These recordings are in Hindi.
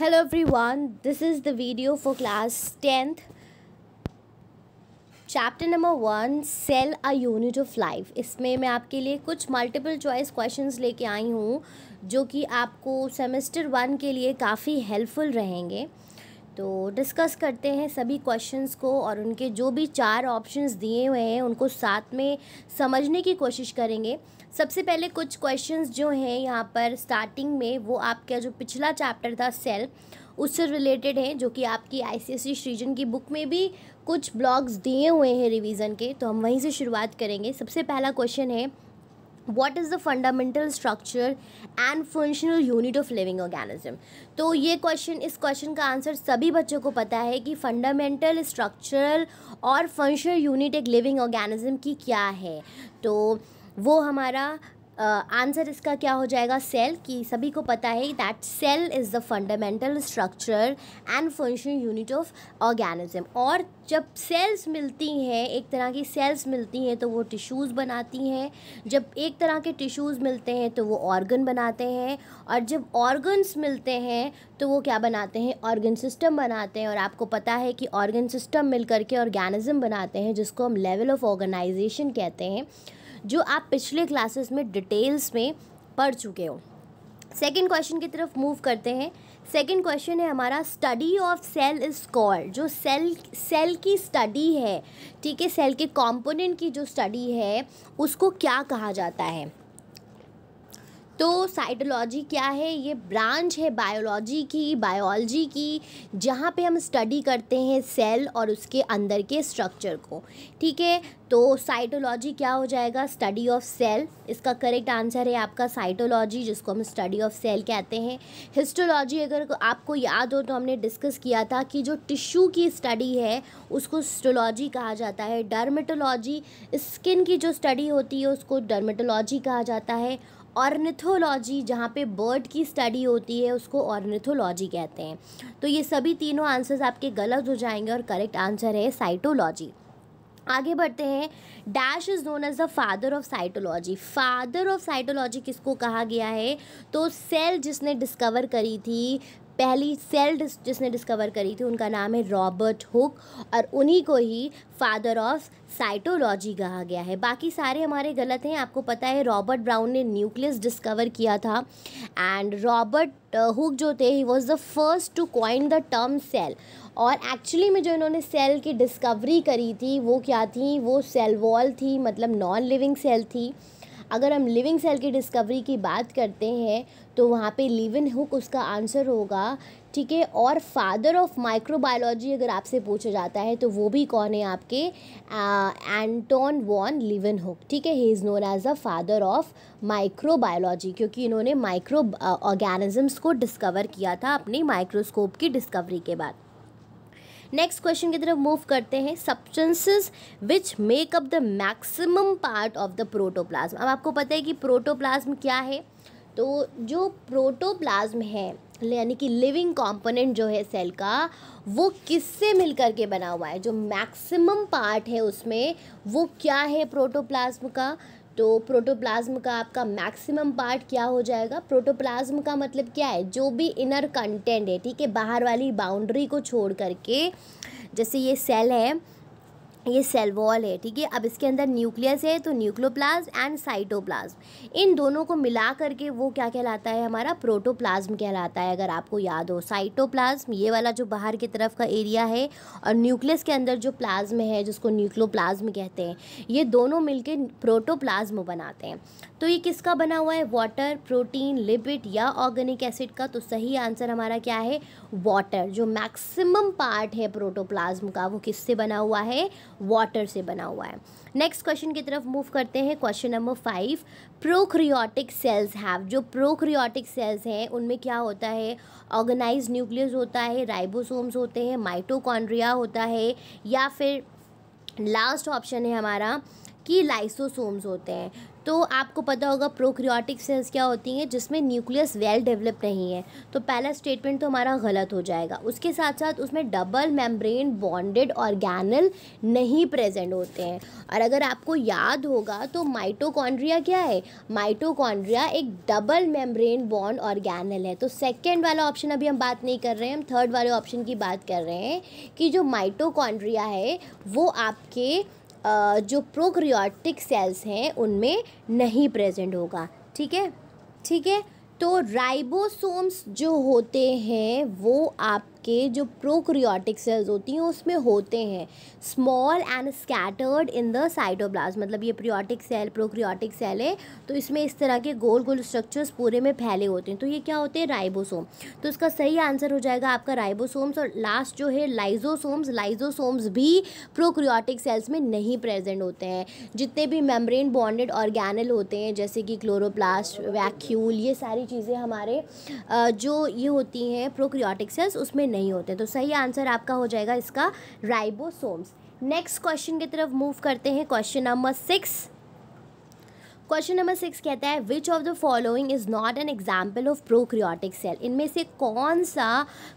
Hello everyone this is the video for class tenth chapter number one cell a unit of life इसमें मैं आपके लिए कुछ मल्टीपल चॉइस क्वेश्चंस लेके आई हूँ जो कि आपको सेमेस्टर वन के लिए काफ़ी हेल्पफुल रहेंगे तो डिस्कस करते हैं सभी क्वेश्चंस को और उनके जो भी चार ऑप्शंस दिए हुए हैं उनको साथ में समझने की कोशिश करेंगे सबसे पहले कुछ क्वेश्चंस जो हैं यहाँ पर स्टार्टिंग में वो आपका जो पिछला चैप्टर था सेल उससे रिलेटेड हैं जो कि आपकी आईसीएसई सृजन की बुक में भी कुछ ब्लॉग्स दिए हुए हैं रिवीजन के तो हम वहीं से शुरुआत करेंगे सबसे पहला क्वेश्चन है what is the fundamental structure and functional unit of living organism तो ये क्वेश्चन इस क्वेश्चन का आंसर सभी बच्चों को पता है कि फंडामेंटल स्ट्रक्चरल और फंक्शनल यूनिट एक लिविंग ऑर्गेनिज्म की क्या है तो वो हमारा आंसर uh, इसका क्या हो जाएगा सेल कि सभी को पता है that cell is the fundamental structure and function unit of organism और जब सेल्स मिलती हैं एक तरह की सेल्स मिलती हैं तो वो टिश्यूज़ बनाती हैं जब एक तरह के टिश्यूज़ मिलते हैं तो वो ऑर्गन बनाते हैं और जब ऑर्गन्स मिलते हैं तो वो क्या बनाते हैं ऑर्गन सिस्टम बनाते हैं और आपको पता है कि ऑर्गन सिस्टम मिल करके ऑर्गेनिज़म बनाते हैं जिसको हम लेवल ऑफ ऑर्गेनाइजेशन कहते हैं जो आप पिछले क्लासेस में डिटेल्स में पढ़ चुके हो सेकेंड क्वेश्चन की तरफ मूव करते हैं सेकेंड क्वेश्चन है हमारा study of cell is called जो सेल सेल की स्टडी है ठीक है सेल के कंपोनेंट की जो स्टडी है उसको क्या कहा जाता है तो साइटोलॉजी क्या है ये ब्रांच है बायोलॉजी की बायोलॉजी की जहाँ पे हम स्टडी करते हैं सेल और उसके अंदर के स्ट्रक्चर को ठीक है तो साइटोलॉजी क्या हो जाएगा स्टडी ऑफ सेल इसका करेक्ट आंसर है आपका साइटोलॉजी जिसको हम स्टडी ऑफ सेल कहते हैं हिस्टोलॉजी अगर आपको याद हो तो हमने डिस्कस किया था कि जो टिश्यू की स्टडी है उसको हिस्टोलॉजी कहा जाता है डर्मेटोलॉजी स्किन की जो स्टडी होती है उसको डर्मेटोलॉजी कहा जाता है ऑर्निथोलॉजी जहाँ पे बर्ड की स्टडी होती है उसको ऑर्निथोलॉजी कहते हैं तो ये सभी तीनों आंसर्स आपके गलत हो जाएंगे और करेक्ट आंसर है साइटोलॉजी आगे बढ़ते हैं dash is known as the father of cytology father of cytology किसको कहा गया है तो सेल जिसने डिस्कवर करी थी पहली सेल जिसने डिस्कवर करी थी उनका नाम है रॉबर्ट हुक और उन्हीं को ही फादर ऑफ साइटोलॉजी कहा गया है बाकी सारे हमारे गलत हैं आपको पता है रॉबर्ट ब्राउन ने न्यूक्लियस डिस्कवर किया था एंड रॉबर्ट हुक जो थे he was the first to coin the term cell और एक्चुअली में जो इन्होंने सेल की डिस्कवरी करी थी वो क्या थी वो सेल वॉल थी मतलब नॉन लिविंग सेल थी अगर हम लिविंग सेल की डिस्कवरी की बात करते हैं तो वहाँ पे लिविन हुक उसका आंसर होगा ठीक है और फादर ऑफ माइक्रोबायोलॉजी अगर आपसे पूछा जाता है तो वो भी कौन है आपके एंटोन वॉन लिविन हुक ठीक है he is known as the father of microbiology क्योंकि इन्होंने माइक्रो ऑर्गेनिजम्स को डिस्कवर किया था अपने माइक्रोस्कोप की डिस्कवरी के बाद नेक्स्ट क्वेश्चन की तरफ मूव करते हैं substances which make up the maximum part of the protoplasm अब आपको पता है कि प्रोटोप्लाज्म क्या है तो जो प्रोटोप्लाज्म है यानी कि लिविंग कंपोनेंट जो है सेल का वो किससे मिल के बना हुआ है जो मैक्सिमम पार्ट है उसमें वो क्या है प्रोटोप्लाज्म का तो प्रोटोप्लाज्म का आपका मैक्सिमम पार्ट क्या हो जाएगा प्रोटोप्लाज्म का मतलब क्या है जो भी इनर कंटेंट है ठीक है बाहर वाली बाउंड्री को छोड़ करके जैसे ये सेल है ये सेल वॉल है ठीक है अब इसके अंदर न्यूक्लियस है तो न्यूक्लोप्लाज्म एंड साइटोप्लाज्म इन दोनों को मिला करके वो क्या कहलाता है हमारा प्रोटोप्लाज्म कहलाता है अगर आपको याद हो साइटोप्लाज्म ये वाला जो बाहर की तरफ का एरिया है और न्यूक्लियस के अंदर जो प्लाज्म है जिसको न्यूक्लोप्लाज्म कहते हैं ये दोनों मिलकर प्रोटोप्लाज्म बनाते हैं तो ये किसका बना हुआ है वाटर प्रोटीन लिपिड या ऑर्गेनिक एसिड का तो सही आंसर हमारा क्या है वाटर जो मैक्सिमम पार्ट है प्रोटोप्लाज्म का वो किससे बना हुआ है वाटर से बना हुआ है नेक्स्ट क्वेश्चन की तरफ मूव करते हैं question number five prokaryotic cells have जो प्रोक्रियोटिक सेल्स हैं उनमें क्या होता है ऑर्गेनाइज न्यूक्लियस होता है राइबोसोम्स होते हैं माइटोकॉन्ड्रिया होता है या फिर लास्ट ऑप्शन है हमारा कि लाइसोसोम्स होते हैं तो आपको पता होगा प्रोक्रियाटिक सेल्स क्या होती हैं जिसमें न्यूक्लियस वेल डेवलप नहीं है तो पहला स्टेटमेंट तो हमारा गलत हो जाएगा उसके साथ साथ उसमें डबल मेम्ब्रेन बॉन्डेड ऑर्गेनल नहीं प्रेजेंट होते हैं और अगर आपको याद होगा तो माइटोकॉन्ड्रिया क्या है माइटोकॉन्ड्रिया एक डबल मेम्ब्रेन बॉन्ड ऑर्गेनल है तो सेकेंड वाला ऑप्शन अभी हम बात नहीं कर रहे हैं हम थर्ड वाले ऑप्शन की बात कर रहे हैं कि जो माइटोकॉन्ड्रिया है वो आपके जो प्रोक्रियाटिक सेल्स हैं उनमें नहीं प्रेजेंट होगा ठीक है ठीक है तो राइबोसोम्स जो होते हैं वो आप के जो प्रोक्रियाटिक सेल्स होती हैं उसमें होते हैं small and scattered in the cytoplasm मतलब ये प्रियोटिक सेल प्रोक्रियाटिक सेल है तो इसमें इस तरह के गोल गोल स्ट्रक्चर्स पूरे में फैले होते हैं तो ये क्या होते हैं राइबोसोम तो इसका सही आंसर हो जाएगा आपका राइबोसोम्स और लास्ट जो है लाइजोसोम्स लाइजोसोम्स भी प्रोक्रियाटिक सेल्स में नहीं प्रेजेंट होते हैं जितने भी मेम्ब्रेन बॉन्डेड ऑर्गेनल होते हैं जैसे कि क्लोरोप्लास्ट वैक्यूल ये सारी चीज़ें हमारे जो ये होती हैं प्रोक्रियाटिक सेल्स उसमें नहीं होते तो सही आंसर आपका हो जाएगा इसका राइबोसोम्स नेक्स्ट क्वेश्चन की तरफ मूव करते हैं question number six question number six कहता है which of the following is not an example of prokaryotic cell इनमें से कौन सा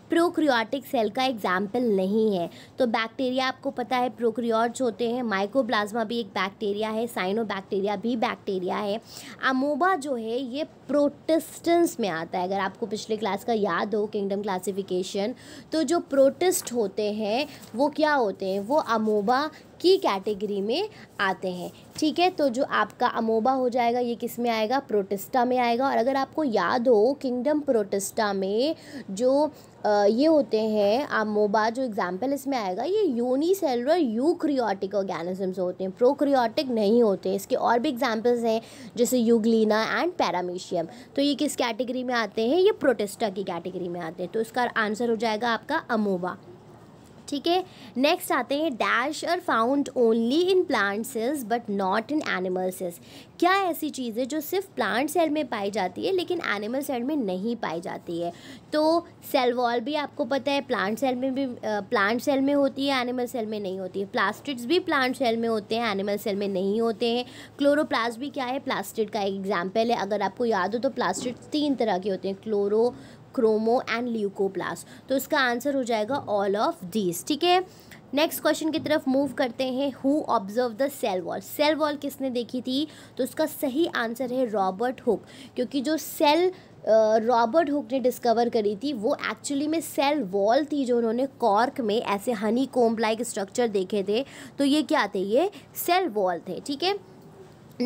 प्रोक्रियाटिक सेल का एग्जाम्पल नहीं है तो बैक्टीरिया आपको पता है प्रोक्रियोट्स होते हैं माइकोप्लाज्मा भी एक बैक्टीरिया है साइनो बैक्टीरिया भी बैक्टीरिया है अमोबा जो है ये प्रोटेस्टेंस में आता है अगर आपको पिछले क्लास का याद हो किंगडम क्लासिफिकेशन तो जो प्रोटेस्ट होते हैं वो क्या होते हैं वो अमोबा की कैटेगरी में आते हैं ठीक है तो जो आपका अमोबा हो जाएगा ये किस में आएगा प्रोटेस्टा में आएगा और अगर आपको याद हो किंगडम प्रोटेस्टा में जो आ, ये होते हैं अमोबा जो एग्जाम्पल इसमें आएगा ये यूनिसेलुलर यूक्रियोटिक ऑर्गेनिजम्स होते हैं प्रोक्रियोटिक नहीं होते इसके और भी एग्जाम्पल्स हैं जैसे यूगलिना एंड पैरामीशियम तो ये किस कैटेगरी में आते हैं ये प्रोटेस्टा की कैटेगरी में आते हैं तो इसका आंसर हो जाएगा आपका अमोबा ठीक है नेक्स्ट आते हैं dash are found only in plant cells but not in animal cells क्या ऐसी चीज़ें जो सिर्फ प्लांट सेल में पाई जाती है लेकिन एनिमल सेल में नहीं पाई जाती है तो सेल वॉल भी आपको पता है प्लांट सेल में भी प्लांट सेल में होती है एनिमल सेल में नहीं होती है प्लास्टिड्स भी प्लांट सेल में होते हैं एनिमल सेल में नहीं होते हैं क्लोरोप्लास्ट भी क्या है प्लास्टिड का एक एग्जाम्पल है अगर आपको याद हो तो प्लास्टिक तीन तरह के होते हैं क्लोरो क्रोमो एंड ल्यूकोप्लास तो इसका आंसर हो जाएगा ऑल ऑफ दीज ठीक है नेक्स्ट क्वेश्चन की तरफ मूव करते हैं who observe the cell wall cell wall किसने देखी थी तो उसका सही आंसर है रॉबर्ट हुक क्योंकि जो सेल रॉबर्ट हुक ने डिस्कवर करी थी वो एक्चुअली में सेल वॉल थी जो उन्होंने कॉर्क में ऐसे हनी कोम्ब लाइक स्ट्रक्चर देखे थे तो ये क्या थे ये सेल वॉल थे ठीक है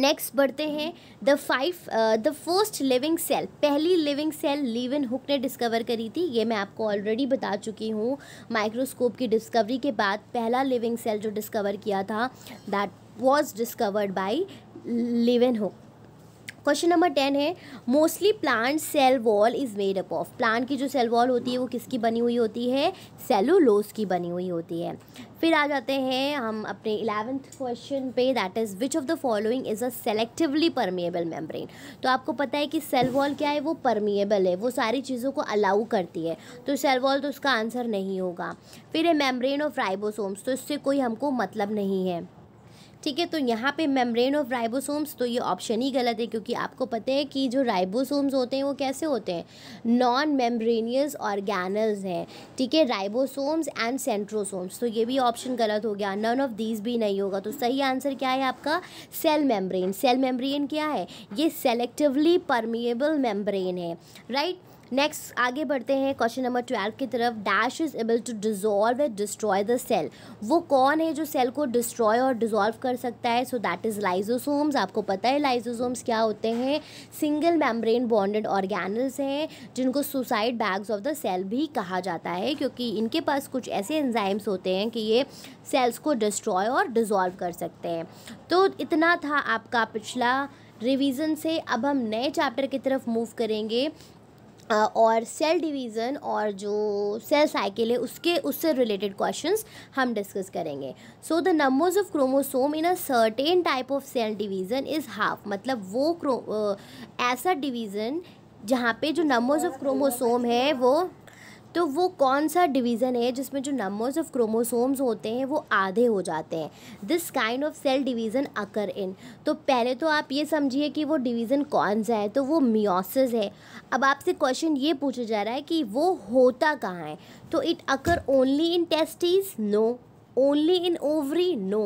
नेक्स्ट बढ़ते हैं the five the first living cell पहली लिविंग सेल लीवन हुक ने डिस्कवर करी थी ये मैं आपको ऑलरेडी बता चुकी हूँ माइक्रोस्कोप की डिस्कवरी के बाद पहला लिविंग सेल जो डिस्कवर किया था that was discovered by Leeuwenhoek question number ten है mostly plant cell wall is made up of plant की जो सेल वॉल होती है वो किसकी बनी हुई होती है सेलुलोज की बनी हुई होती है फिर आ जाते हैं हम अपने इलेवेंथ क्वेश्चन पे that is which of the following is a selectively permeable membrane तो आपको पता है कि सेल वॉल क्या है वो परमिएबल है वो सारी चीज़ों को अलाउ करती है तो सेल वॉल तो उसका आंसर नहीं होगा फिर है मेम्ब्रेन ऑफ राइबोसोम्स तो इससे कोई हमको मतलब नहीं है ठीक है तो यहाँ पे मेम्ब्रेन ऑफ राइबोसोम्स तो ये ऑप्शन ही गलत है क्योंकि आपको पता है कि जो राइबोसोम्स होते हैं वो कैसे होते हैं नॉन मेम्ब्रेनियस ऑर्गेनल्स हैं ठीक है राइबोसोम्स एंड सेंट्रोसोम्स तो ये भी ऑप्शन गलत हो गया नन ऑफ दीज भी नहीं होगा तो सही आंसर क्या है आपका सेल मेम्ब्रेन सेल मेम्ब्रेन क्या है ये सेलेक्टिवली परमिएबल मेम्ब्रेन है राइट right? नेक्स्ट आगे बढ़ते हैं क्वेश्चन नंबर ट्वेल्व की तरफ dash is able to dissolve and destroy the cell वो कौन है जो सेल को डिस्ट्रॉय और डिजोल्व कर सकता है सो दैट इज़ लाइजोसोम्स आपको पता है लाइजोसोम्स क्या होते हैं सिंगल मेम्ब्रेन बॉन्डेड ऑर्गेनल्स हैं जिनको suicide bags of the cell भी कहा जाता है क्योंकि इनके पास कुछ ऐसे एंजाइम्स होते हैं कि ये सेल्स को डिस्ट्रॉय और डिजोल्व कर सकते हैं तो इतना था आपका पिछला रिवीजन से अब हम नए चैप्टर की तरफ मूव करेंगे और सेल डिवीज़न और जो सेल साइकिल है उसके उससे रिलेटेड क्वेश्चंस हम डिस्कस करेंगे so the numbers of chromosome in a certain type of cell division is half मतलब वो क्रो ऐसा डिवीज़न जहाँ पे जो नंबर्स ऑफ क्रोमोसोम है वो तो वो कौन सा डिवीज़न है जिसमें जो नंबर्स ऑफ क्रोमोसोम्स होते हैं वो आधे हो जाते हैं this kind of cell division occur in तो पहले तो आप ये समझिए कि वो डिवीज़न कौन सा है तो वो मियोसिस है अब आपसे क्वेश्चन ये पूछा जा रहा है कि वो होता कहाँ है तो it occur only in testes no only in ovary no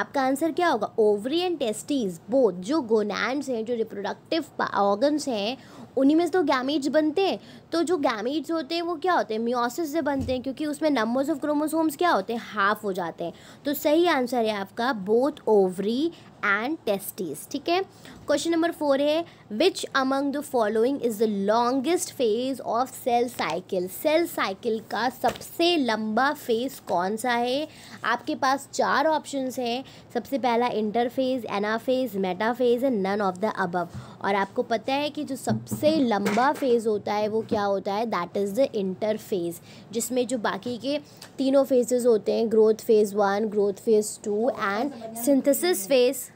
आपका आंसर क्या होगा ओवरी एंड टेस्टीज बोथ जो गोनैंड्स हैं जो रिप्रोडक्टिव ऑर्गन्स हैं उन्हीं में तो गैमिट्स बनते हैं तो जो गैमिट्स होते हैं वो क्या होते हैं म्योसिस से बनते हैं क्योंकि उसमें नंबर्स ऑफ क्रोमोसोम्स क्या होते हैं हाफ हो जाते हैं तो सही आंसर है आपका बोथ ओवरी एंड टेस्टीज ठीक है क्वेश्चन नंबर फोर है which among the following is the longest phase of cell cycle cell cycle का सबसे लंबा फेज कौन सा है आपके पास चार ऑप्शन हैं सबसे पहला interphase anaphase metaphase and none of the above और आपको पता है कि जो सबसे लंबा फेज़ होता है वो क्या होता है दैट इज़ द इंटरफेज जिसमें जो बाकी के तीनों फेजेस होते हैं growth phase one growth phase two and synthesis phase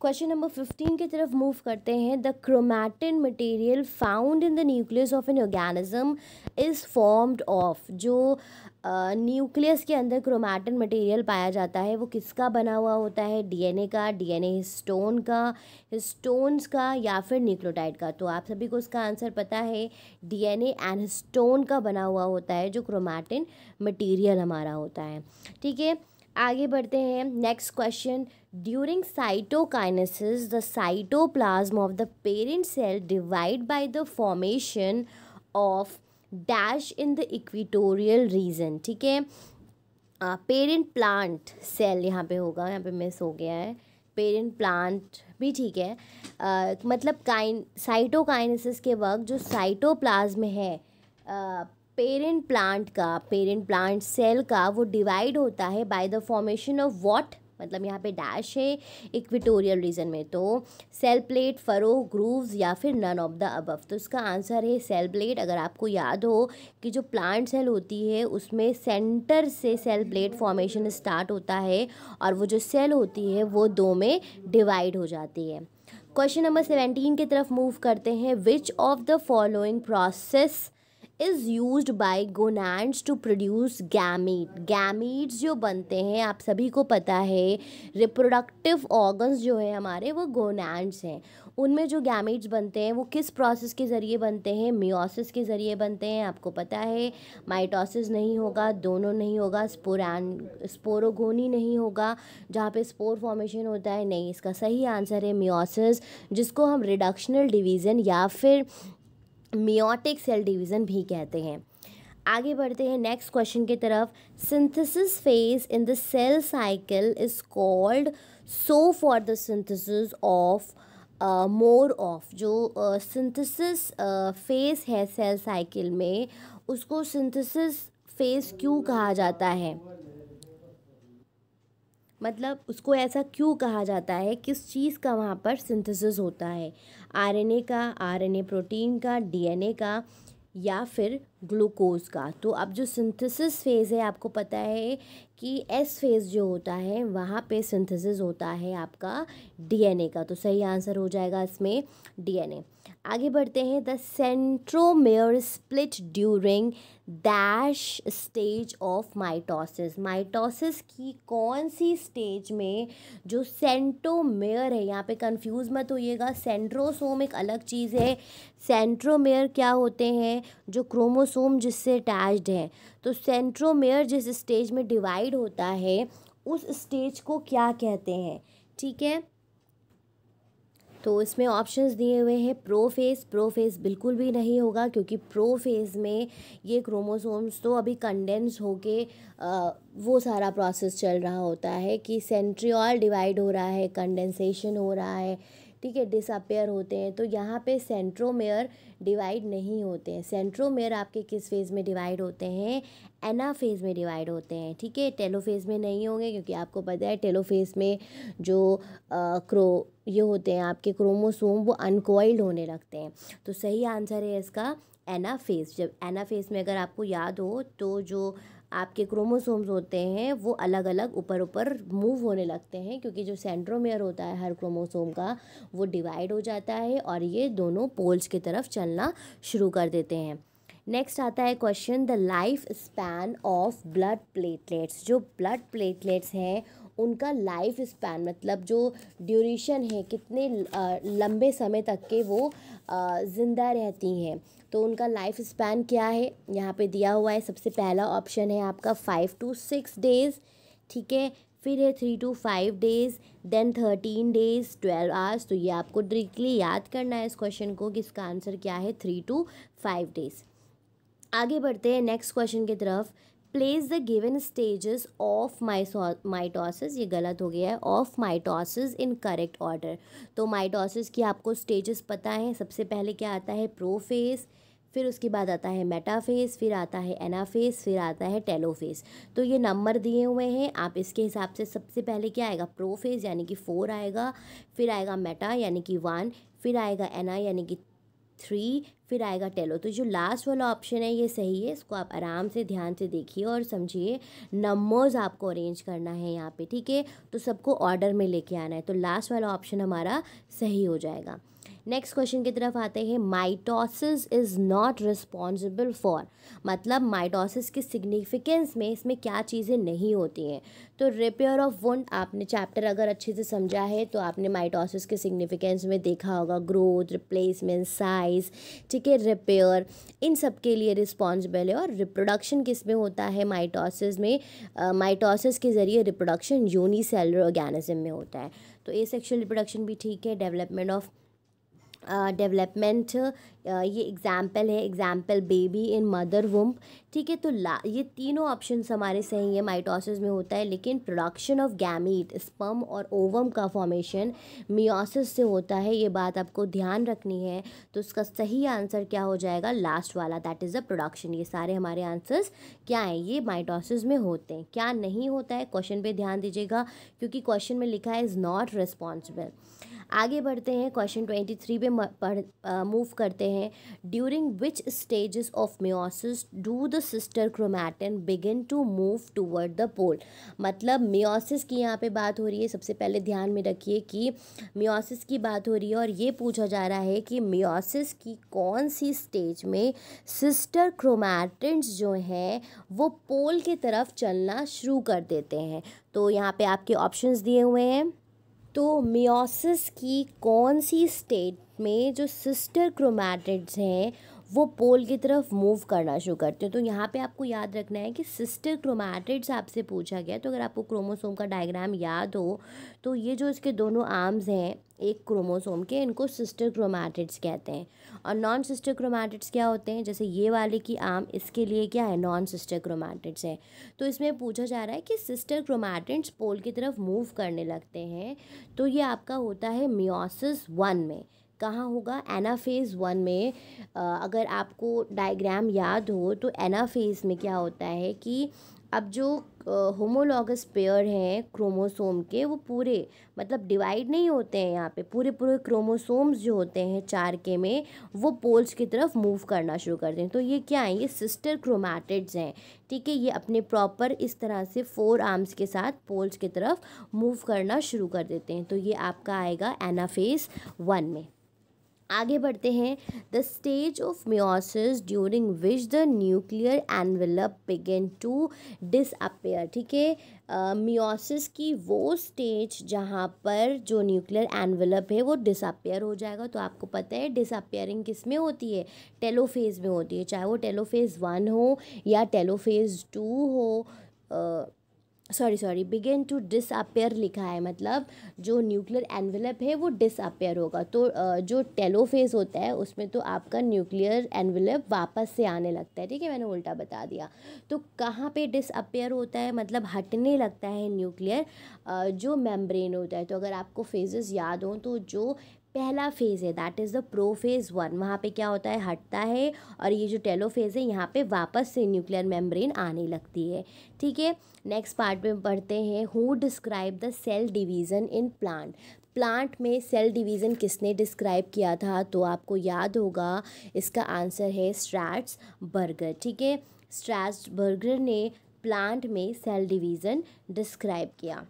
question number fifteen की तरफ मूव करते हैं the chromatin material found in the nucleus of an organism is formed of जो न्यूक्लियस uh, के अंदर क्रोमैटिन मटेरियल पाया जाता है वो किसका बना हुआ होता है डीएनए का डीएनए हिस्टोन का हिस्टोन्स का या फिर न्यूक्लोटाइड का तो आप सभी को उसका आंसर पता है डीएनए एंड हिस्टोन का बना हुआ होता है जो क्रोमैटिन मटेरियल हमारा होता है ठीक है आगे बढ़ते हैं next question During cytokinesis, the cytoplasm of the parent cell divide by the formation of dash in the equatorial region ठीक है पेरेंट प्लांट सेल यहाँ पे होगा यहाँ पे मिस हो गया है पेरेंट प्लांट भी ठीक है uh, मतलब काइन साइटोकाइनेसिस के वक्त जो साइटोप्लाज्म है पेरेंट uh, प्लांट का पेरेंट प्लांट सेल का वो डिवाइड होता है by the formation of what मतलब यहाँ पे डैश है इक्विटोरियल रीजन में तो सेल प्लेट फरो ग्रूव्स या फिर नन ऑफ द अबव तो इसका आंसर है सेल प्लेट अगर आपको याद हो कि जो प्लांट सेल होती है उसमें सेंटर से सेल प्लेट फॉर्मेशन स्टार्ट होता है और वो जो सेल होती है वो दो में डिवाइड हो जाती है क्वेश्चन नंबर सेवेंटीन की तरफ मूव करते हैं which of the following process is use by gonad to produce gamete gametes जो बनते हैं आप सभी को पता है रिप्रोडक्टिव ऑर्गन्स जो है हमारे वो गोनैंड्स हैं उनमें जो गैमीट्स बनते हैं वो किस प्रोसेस के ज़रिए बनते हैं मियोसिस के ज़रिए बनते हैं आपको पता है माइटोसिस नहीं होगा दोनों नहीं होगा स्पोरान स्पोरोगोनी नहीं होगा जहाँ पे स्पोर फॉर्मेशन होता है नहीं इसका सही आंसर है मियोसिस जिसको हम रिडक्शनल डिवीज़न या फिर मियोटिक सेल डिवीज़न भी कहते हैं आगे बढ़ते हैं नेक्स्ट क्वेश्चन की तरफ synthesis phase in the cell cycle is called so for the synthesis of more of जो सिंथेसिस uh, फेज uh, है सेल साइकिल में उसको सिंथेसिस फेज क्यों कहा जाता है मतलब उसको ऐसा क्यों कहा जाता है किस चीज़ का वहाँ पर सिंथेसिस होता है आरएनए का आरएनए प्रोटीन का डीएनए का या फिर ग्लूकोज का तो अब जो सिंथेसिस फेज़ है आपको पता है कि एस फेज़ जो होता है वहाँ पे सिंथेसिस होता है आपका डीएनए का तो सही आंसर हो जाएगा इसमें डीएनए आगे बढ़ते हैं the centromere split during dash stage of mitosis mitosis की कौन सी स्टेज में जो सेंट्रोमेयर है यहाँ पे कंफ्यूज मत होइएगा सेंट्रोसोम एक अलग चीज़ है सेंट्रोमेयर क्या होते हैं जो क्रोमोसोम जिससे अटैच्ड हैं तो सेंट्रोमेयर जिस स्टेज में डिवाइड होता है उस स्टेज को क्या कहते हैं ठीक है तो इसमें ऑप्शंस दिए हुए हैं प्रोफेज़ प्रोफेज़ बिल्कुल भी नहीं होगा क्योंकि प्रोफेज़ में ये क्रोमोसोम्स तो अभी कंडेंस होके वो सारा प्रोसेस चल रहा होता है कि सेंट्रियल डिवाइड हो रहा है कंडेंसेशन हो रहा है ठीक है डिसअपेयर होते हैं तो यहाँ पे सेंट्रोमेयर डिवाइड नहीं होते हैं सेंट्रोमेयर आपके किस फेज़ में डिवाइड होते हैं एना फेज़ में डिवाइड होते हैं ठीक है टेलोफेज में नहीं होंगे क्योंकि आपको पता है टेलोफेज में जो आ, क्रो ये होते हैं आपके क्रोमोसोम वो अनकॉइल्ड होने लगते हैं तो सही आंसर है इसका एना फेज जब एना फेज में अगर आपको याद हो तो जो आपके क्रोमोसोम्स होते हैं वो अलग अलग ऊपर ऊपर मूव होने लगते हैं क्योंकि जो सेंट्रोमेयर होता है हर क्रोमोसोम का वो डिवाइड हो जाता है और ये दोनों पोल्स की तरफ चलना शुरू कर देते हैं नेक्स्ट आता है question the life span of blood platelets जो ब्लड प्लेटलेट्स हैं उनका लाइफ स्पैन मतलब जो ड्यूरेशन है कितने लंबे समय तक के वो ज़िंदा रहती हैं तो उनका लाइफ स्पैन क्या है यहाँ पे दिया हुआ है सबसे पहला ऑप्शन है आपका फाइव टू सिक्स डेज़ ठीक है फिर है three to five days then thirteen days twelve hours तो ये आपको डायरेक्टली याद करना है इस क्वेश्चन को कि इसका आंसर क्या है थ्री टू फाइव डेज़ आगे बढ़ते हैं नेक्स्ट क्वेश्चन की तरफ place the given stages of mitosis ये गलत हो गया है of mitosis in correct order तो माइटोसिस की आपको स्टेजेस पता है सबसे पहले क्या आता है प्रोफेस फिर उसके बाद आता है मेटाफेस फिर आता है एनाफेस फिर आता है टेलोफेस तो ये नंबर दिए हुए हैं आप इसके हिसाब से सबसे पहले क्या आएगा प्रोफेस यानी कि फ़ोर आएगा फिर आएगा मेटा यानी कि वन फिर आएगा एना यानी कि थ्री फिर आएगा टेलो तो जो लास्ट वाला ऑप्शन है ये सही है इसको आप आराम से ध्यान से देखिए और समझिए नंबर्स आपको अरेंज करना है यहाँ पे ठीक है तो सबको ऑर्डर में लेके आना है तो लास्ट वाला ऑप्शन हमारा सही हो जाएगा नेक्स्ट क्वेश्चन की तरफ आते हैं mitosis is not responsible for मतलब माइटोसिस की सिग्निफिकेंस में इसमें क्या चीज़ें नहीं होती हैं तो रिपेयर ऑफ वुंड आपने चैप्टर अगर अच्छे से समझा है तो आपने माइटोसिस के सिग्निफिकेंस में देखा होगा ग्रोथ रिप्लेसमेंट साइज ठीक है रिपेयर इन सब के लिए रिस्पॉन्सिबल है और रिप्रोडक्शन किस में होता है माइटोसिस में माइटोसिस uh, के ज़रिए रिप्रोडक्शन यूनिसेलर ऑर्गेनिज्म में होता है तो ए सेक्शुअल रिप्रोडक्शन भी ठीक है डेवलपमेंट ऑफ डेवलपमेंट ये एग्ज़ाम्पल है example baby in mother womb ठीक है तो ला ये तीनों ऑप्शन हमारे सही है माइटोसिस में होता है लेकिन प्रोडक्शन ऑफ गैमीट स्पम और ओवम का फॉर्मेशन मियोसिस से होता है ये बात आपको ध्यान रखनी है तो उसका सही आंसर क्या हो जाएगा लास्ट वाला दैट इज़ द प्रोडक्शन ये सारे हमारे आंसर्स क्या हैं ये माइटोसिस में होते हैं क्या नहीं होता है क्वेश्चन पर ध्यान दीजिएगा क्योंकि क्वेश्चन में लिखा है इज़ नॉट रिस्पॉन्सिबल आगे बढ़ते हैं क्वेश्चन ट्वेंटी थ्री पे मूव करते हैं during which stages of meiosis do the sister chromatin begin to move toward the pole मतलब म्योसिस की यहाँ पे बात हो रही है सबसे पहले ध्यान में रखिए कि म्योसिस की बात हो रही है और ये पूछा जा रहा है कि म्योसिस की कौन सी स्टेज में सिस्टर क्रोमैटन जो हैं वो पोल की तरफ चलना शुरू कर देते हैं तो यहाँ पे आपके ऑप्शंस दिए हुए हैं तो मियोसिस की कौन सी स्टेट में जो सिस्टर क्रोमैटिड्स हैं वो पोल की तरफ मूव करना शुरू करते हैं तो यहाँ पे आपको याद रखना है कि सिस्टर क्रोमैटिड्स आपसे पूछा गया तो अगर आपको क्रोमोसोम का डायग्राम याद हो तो ये जो इसके दोनों आर्म्स हैं एक क्रोमोसोम के इनको सिस्टर क्रोमैटिड्स कहते हैं और नॉन सिस्टर क्रोमैटिड्स क्या होते हैं जैसे ये वाले की आम इसके लिए क्या है नॉन सिस्टर क्रोमैटिड्स हैं तो इसमें पूछा जा रहा है कि सिस्टर क्रोमैटिड्स पोल की तरफ मूव करने लगते हैं तो ये आपका होता है मियोसिस वन में कहाँ होगा एना फेज़ वन में अगर आपको डायग्राम याद हो तो एना फेज़ में क्या होता है कि अब जो होमोलॉगस पेयर हैं क्रोमोसोम के वो पूरे मतलब डिवाइड नहीं होते हैं यहाँ पे पूरे पूरे क्रोमोसोम्स जो होते हैं चार के में वो पोल्स की तरफ मूव करना शुरू कर दें तो ये क्या है ये सिस्टर क्रोमैटिड्स हैं ठीक है ये अपने प्रॉपर इस तरह से फोर आर्म्स के साथ पोल्स की तरफ मूव करना शुरू कर देते हैं तो ये आपका आएगा एनाफेज़ वन में आगे बढ़ते हैं the stage of meiosis during which the nuclear envelope began to disappear ठीक है म्योसिस की वो स्टेज जहाँ पर जो न्यूक्लियर एनवेलप है वो डिसअपेयर हो जाएगा तो आपको पता है डिसअपेयरिंग किस में होती है टेलोफेज में होती है चाहे वो टेलोफेज वन हो या टेलोफेज टू हो uh, sorry sorry began to disappear लिखा है मतलब जो न्यूक्लियर एनवेलप है वो डिसअपेयर होगा तो जो टेलोफेज होता है उसमें तो आपका न्यूक्लियर एनवेलप वापस से आने लगता है ठीक है मैंने उल्टा बता दिया तो कहाँ पे डिसअपेयर होता है मतलब हटने लगता है न्यूक्लियर जो मेम्ब्रेन होता है तो अगर आपको फेजेस याद हों तो जो पहला फेज़ है that is the prophase one वहाँ पे क्या होता है हटता है और ये जो टेलो फेज़ है यहाँ पे वापस से न्यूक्लियर मेम्ब्रेन आने लगती है ठीक है नेक्स्ट पार्ट में पढ़ते हैं who describe the cell division in plant plant में सेल डिवीज़न किसने डिस्क्राइब किया था तो आपको याद होगा इसका आंसर है स्ट्रैट्स बर्गर ठीक है स्ट्रैट्स बर्गर ने प्लांट में सेल डिवीज़न डिस्क्राइब किया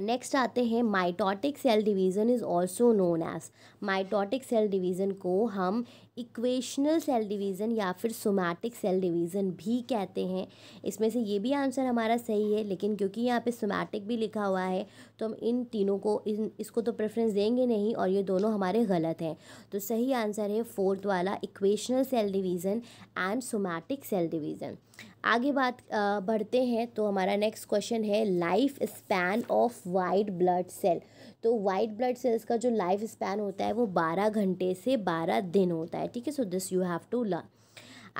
नेक्स्ट आते हैं mitotic cell division is also known as mitotic cell division को हम इक्वेशनल सेल डिवीज़न या फिर सोमैटिक सेल डिवीज़न भी कहते हैं इसमें से ये भी आंसर हमारा सही है लेकिन क्योंकि यहाँ पे सोमैटिक भी लिखा हुआ है तो हम इन तीनों को इन इसको तो प्रेफरेंस देंगे नहीं और ये दोनों हमारे गलत हैं तो सही आंसर है फोर्थ वाला equational cell division and somatic cell division आगे बात बढ़ते हैं तो हमारा नेक्स्ट क्वेश्चन है life span of white blood cell तो वाइट ब्लड सेल्स का जो लाइफ स्पैन होता है वो बारह घंटे से बारह दिन होता है ठीक है so this you have to learn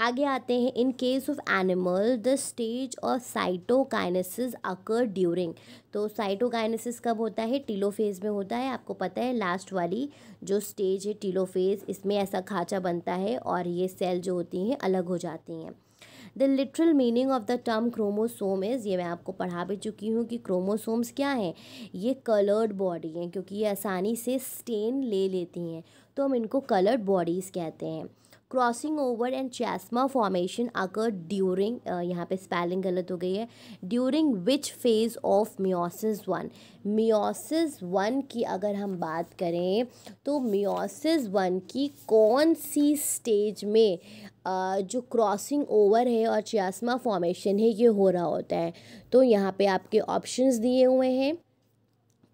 आगे आते हैं in case of animal the stage of cytokinesis occur during तो साइटोकाइनेसिस कब होता है टीलोफेज में होता है आपको पता है लास्ट वाली जो स्टेज है टीलोफेज इसमें ऐसा खाँचा बनता है और ये सेल जो होती हैं अलग हो जाती हैं the literal meaning of the term chromosome is ये मैं आपको पढ़ा भी चुकी हूँ कि क्रोमोसोम्स क्या हैं ये कलर्ड बॉडी हैं क्योंकि ये आसानी से स्टेन ले लेती हैं तो हम इनको कलर्ड बॉडीज़ कहते हैं crossing over and chiasma formation occur during यहाँ पे स्पेलिंग गलत हो गई है during which phase of meiosis one meiosis one की अगर हम बात करें तो मियोसिस वन की कौन सी स्टेज में जो क्रॉसिंग ओवर है और चियासमा फॉर्मेशन है ये हो रहा होता है तो यहाँ पे आपके ऑप्शंस दिए हुए हैं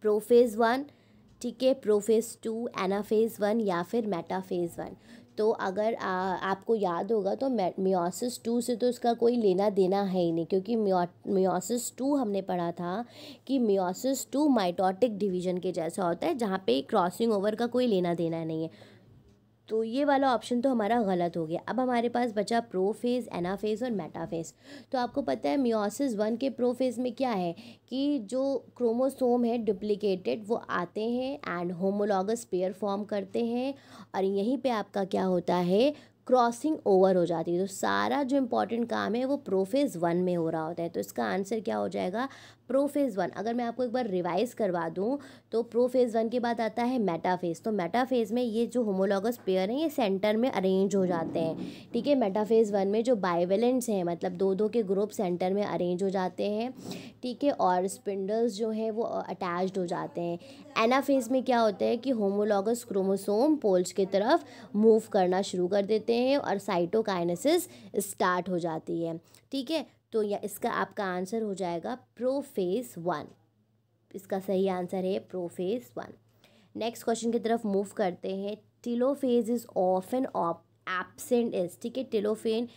प्रोफेज़ वन ठीक है प्रोफेज़ टू एनाफेज़ वन या फिर मेटाफेज़ वन तो अगर आ, आपको याद होगा तो मियोसिस टू से तो इसका कोई लेना देना है ही नहीं क्योंकि मियोसिस टू हमने पढ़ा था कि मियोसिस टू माइटोटिक डिवीजन के जैसा होता है जहाँ पे क्रॉसिंग ओवर का कोई लेना देना नहीं है तो ये वाला ऑप्शन तो हमारा गलत हो गया अब हमारे पास बचा प्रोफेज एनाफेज और मेटाफेज तो आपको पता है मियोसिस वन के प्रोफेज में क्या है कि जो क्रोमोसोम है डुप्लीकेटेड वो आते हैं एंड होमोलॉगस पेयर फॉर्म करते हैं और यहीं पे आपका क्या होता है क्रॉसिंग ओवर हो जाती है तो सारा जो इम्पोर्टेंट काम है वो प्रोफेज वन में हो रहा होता है तो इसका आंसर क्या हो जाएगा प्रो फेज़ वन अगर मैं आपको एक बार रिवाइज करवा दूँ तो प्रो फेज़ वन के बाद आता है मेटाफेज़ तो मेटाफेज़ में ये जो होमोलॉगस पेयर हैं ये सेंटर में अरेंज हो जाते हैं ठीक है मेटाफेज़ वन में जो बाइवेलेंट्स हैं मतलब दो दो के ग्रुप सेंटर में अरेंज हो जाते हैं ठीक है और स्पिंडल्स जो हैं वो अटैच्ड हो जाते हैं एनाफेज में क्या होता है कि होमोलॉगस क्रोमोसोम पोल्स की तरफ मूव करना शुरू कर देते हैं और साइटोकाइनसिस स्टार्ट हो जाती है ठीक है तो या इसका आपका आंसर हो जाएगा प्रोफेस वन इसका सही आंसर है प्रोफेस वन नेक्स्ट क्वेश्चन की तरफ मूव करते हैं telophase is often of absent is ठीक है telophase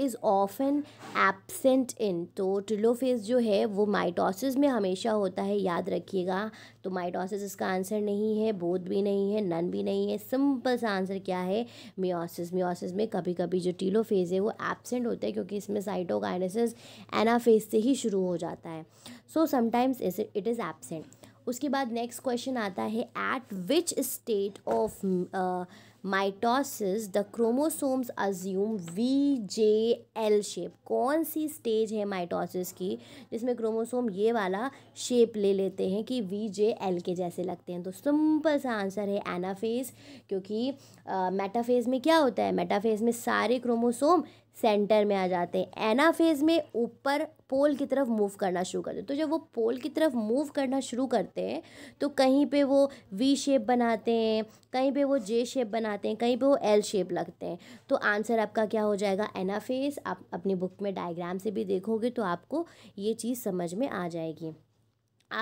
is often absent in तो ट्रिलोफेज जो है वो माइटोसिस में हमेशा होता है याद रखिएगा तो माइटोसिस इसका आंसर नहीं है बोध भी नहीं है नन भी नहीं है सिंपल सा आंसर क्या है मियोसिस मियोसिस में कभी कभी जो टीलोफेज है वो एबसेंट होता है क्योंकि इसमें साइटोकाइनेसिस एनाफेज से ही शुरू हो जाता है so sometimes it is absent उसके बाद नेक्स्ट क्वेश्चन आता है at which stage of mitosis the chromosomes assume V J L shape कौन सी स्टेज है माइटोसिस की जिसमें क्रोमोसोम ये वाला शेप ले लेते हैं कि वी जे एल के जैसे लगते हैं तो सिंपल सा आंसर है एनाफेज क्योंकि मेटाफेज uh, में क्या होता है मेटाफेज में सारे क्रोमोसोम सेंटर में आ जाते हैं एनाफेज में ऊपर पोल की तरफ मूव करना शुरू करते हैं तो जब वो पोल की तरफ मूव करना शुरू करते हैं तो कहीं पे वो वी शेप बनाते हैं कहीं पे वो जे शेप बनाते हैं कहीं पे वो एल शेप लगते हैं तो आंसर आपका क्या हो जाएगा एनाफेज आप अपनी बुक में डायग्राम से भी देखोगे तो आपको ये चीज़ समझ में आ जाएगी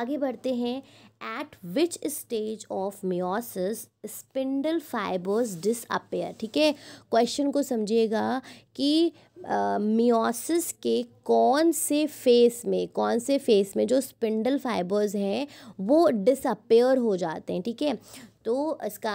आगे बढ़ते हैं at which stage of meiosis spindle fibres disappear ठीक है क्वेश्चन को समझिएगा कि मियोसिस uh, के कौन से फेस में कौन से फेस में जो स्पिंडल फाइबर्स हैं वो डिसअपेयर हो जाते हैं ठीक है तो इसका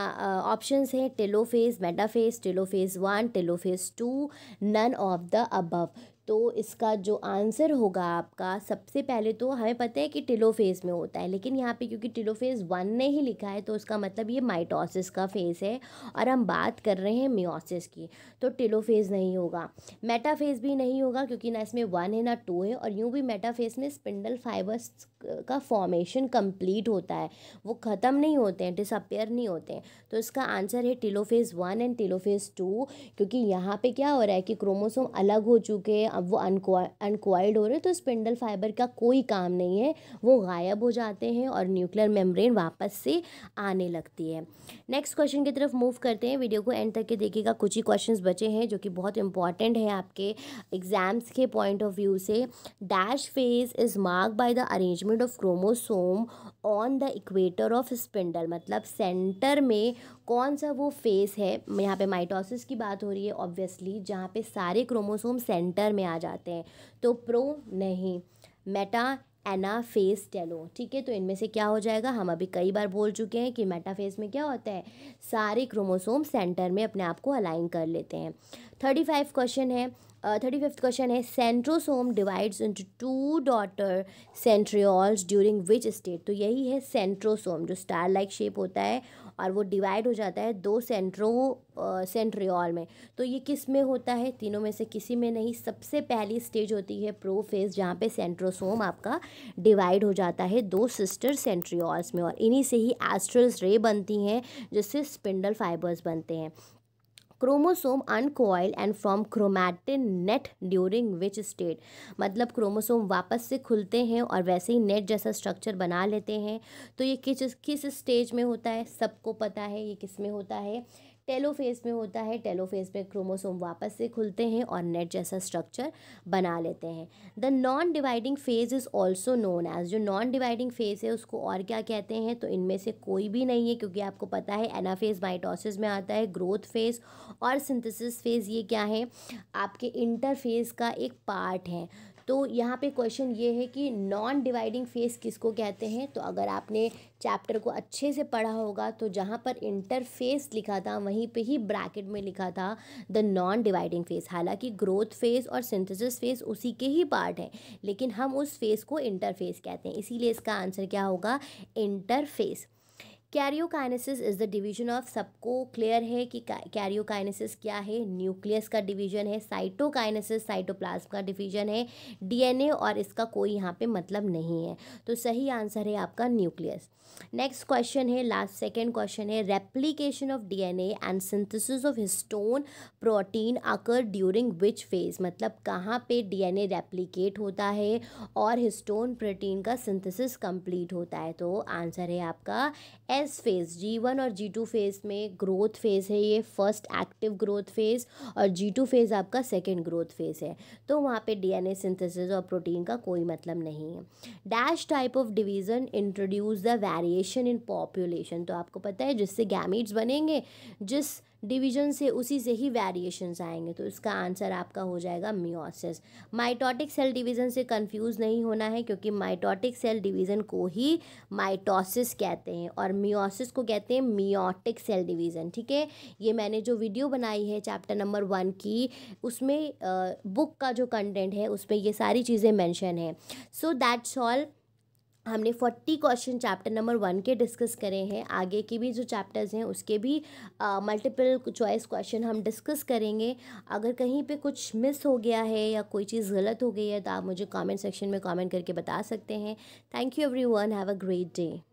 ऑप्शंस हैं telophase metaphase telophase one telophase two none of the above तो इसका जो आंसर होगा आपका सबसे पहले तो हमें पता है कि टिलोफेज में होता है लेकिन यहाँ पे क्योंकि टिलोफेज वन ने ही लिखा है तो उसका मतलब ये माइटोसिस का फेज़ है और हम बात कर रहे हैं मियोसिस की तो टिलोफेज नहीं होगा मेटाफेज भी नहीं होगा क्योंकि ना इसमें वन है ना टू है और यूँ भी मेटाफेज में स्पिंडल फाइबर्स का फॉर्मेशन कंप्लीट होता है वो ख़त्म नहीं होते हैं डिसअपेयर नहीं होते हैं तो इसका आंसर है telophase one and telophase two क्योंकि यहाँ पे क्या हो रहा है कि क्रोमोसोम अलग हो चुके हैं अब वो अनक्वाइल्ड हो रहे हैं तो स्पिंडल फाइबर का कोई काम नहीं है वो गायब हो जाते हैं और न्यूक्लियर मेम्ब्रेन वापस से आने लगती है नेक्स्ट क्वेश्चन की तरफ मूव करते हैं वीडियो को एंड तक के देखिएगा कुछ ही क्वेश्चन बचे हैं जो कि बहुत इंपॉर्टेंट है आपके एग्जाम्स के पॉइंट ऑफ व्यू से dash phase is mark by the arrangement arrangement of chromosome on the equator of spindle मतलब सेंटर में कौन सा वो फेस है यहाँ पे माइटोसिस की बात हो रही है ऑब्वियसली जहाँ पे सारे क्रोमोसोम सेंटर में आ जाते हैं तो प्रो नहीं मेटा एना फेस टेलो ठीक है तो इनमें से क्या हो जाएगा हम अभी कई बार बोल चुके हैं कि मेटाफेस में क्या होता है सारे क्रोमोसोम सेंटर में अपने आप को अलाइन कर लेते हैं थर्टी फाइव क्वेश्चन है थर्टी फिफ्थ क्वेश्चन है centrosome divides into two daughter centrioles during which state तो यही है सेंट्रोसोम जो स्टार लाइक शेप होता है और वो डिवाइड हो जाता है दो सेंट्रो सेंट्रियोल uh, में तो ये किस में होता है तीनों में से किसी में नहीं सबसे पहली स्टेज होती है प्रोफेज जहाँ पे सेंट्रोसोम आपका डिवाइड हो जाता है दो सिस्टर सेंट्रियोल्स में और इन्हीं से ही एस्ट्रल्स रे बनती हैं जिससे स्पिंडल फाइबर्स बनते हैं chromosome uncoil and from chromatin net during which state मतलब क्रोमोसोम वापस से खुलते हैं और वैसे ही नेट जैसा स्ट्रक्चर बना लेते हैं तो ये किस किस स्टेज में होता है सबको पता है ये किस में होता है टेलोफेज में होता है टेलोफेज में क्रोमोसोम वापस से खुलते हैं और नेट जैसा स्ट्रक्चर बना लेते हैं the non dividing phase is also known as जो नॉन डिवाइडिंग फेज है उसको और क्या कहते हैं तो इनमें से कोई भी नहीं है क्योंकि आपको पता है एनाफेज माइटोसिस में आता है ग्रोथ फेज और सिंथेसिस फेज ये क्या है आपके इंटरफेज का एक पार्ट है तो यहाँ पे क्वेश्चन ये है कि नॉन डिवाइडिंग फेस किसको कहते हैं तो अगर आपने चैप्टर को अच्छे से पढ़ा होगा तो जहाँ पर इंटरफेस लिखा था वहीं पे ही ब्रैकेट में लिखा था द नॉन डिवाइडिंग फेस हालांकि ग्रोथ फेस और सिंथेसिस फेस उसी के ही पार्ट हैं लेकिन हम उस फेस को इंटरफेस कहते हैं इसीलिए इसका आंसर क्या होगा interphase karyokinesis is the division of सबको क्लियर है कि कैरियोकाइनेसिस क्या है न्यूक्लियस का डिवीजन है साइटोकाइनेसिस साइटोप्लाज्म का डिवीजन है डीएनए और इसका कोई यहाँ पे मतलब नहीं है तो सही आंसर है आपका न्यूक्लियस नेक्स्ट क्वेश्चन है लास्ट सेकेंड क्वेश्चन है replication of DNA and synthesis of histone protein occur during which phase मतलब कहाँ पे डीएनए रेप्लीकेट होता है और हिस्टोन प्रोटीन का सिंथिस कंप्लीट होता है तो आंसर है आपका एस फेज़ जी वन और जी टू फेज़ में ग्रोथ फेज़ है ये फर्स्ट एक्टिव ग्रोथ फेज़ और जी टू फेज़ आपका सेकेंड ग्रोथ फेज़ है तो वहाँ पे डीएनए सिंथेसिस और प्रोटीन का कोई मतलब नहीं है dash type of division introduce the variation in population तो आपको पता है जिससे गैमिट्स बनेंगे जिस डिवीजन से उसी से ही वेरिएशंस आएंगे तो इसका आंसर आपका हो जाएगा मियोसिस माइटोटिक सेल डिवीज़न से कंफ्यूज नहीं होना है क्योंकि माइटोटिक सेल डिवीज़न को ही माइटोसिस कहते हैं और मियोसिस को कहते हैं मियोटिक सेल डिवीज़न ठीक है ये मैंने जो वीडियो बनाई है चैप्टर नंबर वन की उसमें बुक का जो कंटेंट है उसमें ये सारी चीज़ें मैंशन है सो दैट्स ऑल हमने forty question chapter number one के डिस्कस करे हैं आगे के भी जो चैप्टर्स हैं उसके भी मल्टीपल चॉइस क्वेश्चन हम डिस्कस करेंगे अगर कहीं पे कुछ मिस हो गया है या कोई चीज़ गलत हो गई है तो आप मुझे कमेंट सेक्शन में कमेंट करके बता सकते हैं thank you everyone have a great day